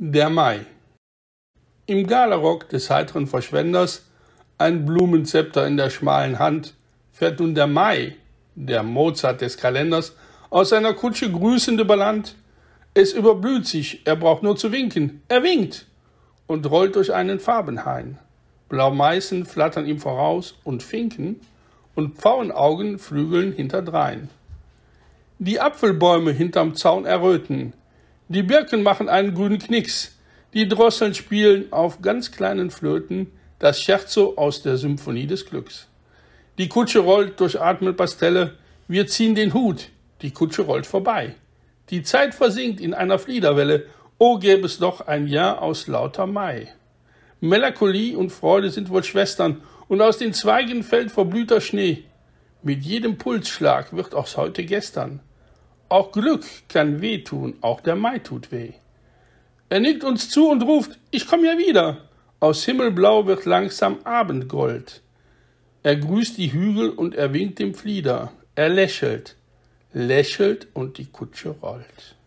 Der Mai. Im Galarock des heiteren Verschwenders, ein Blumenzepter in der schmalen Hand, fährt nun der Mai, der Mozart des Kalenders, aus seiner Kutsche grüßend über Land. Es überblüht sich, er braucht nur zu winken. Er winkt und rollt durch einen Farbenhain. Blaumeißen flattern ihm voraus und Finken und Pfauenaugen flügeln hinterdrein. Die Apfelbäume hinterm Zaun erröten, die Birken machen einen grünen Knicks. Die Drosseln spielen auf ganz kleinen Flöten das Scherzo aus der Symphonie des Glücks. Die Kutsche rollt durch Atmelpastelle. Wir ziehen den Hut. Die Kutsche rollt vorbei. Die Zeit versinkt in einer Fliederwelle. Oh, gäbe es doch ein Jahr aus lauter Mai. Melancholie und Freude sind wohl Schwestern, und aus den Zweigen fällt verblühter Schnee. Mit jedem Pulsschlag wird aus heute gestern. Auch Glück kann weh tun, auch der Mai tut weh. Er nickt uns zu und ruft, ich komm ja wieder. Aus Himmelblau wird langsam Abendgold. Er grüßt die Hügel und er winkt dem Flieder. Er lächelt, lächelt und die Kutsche rollt.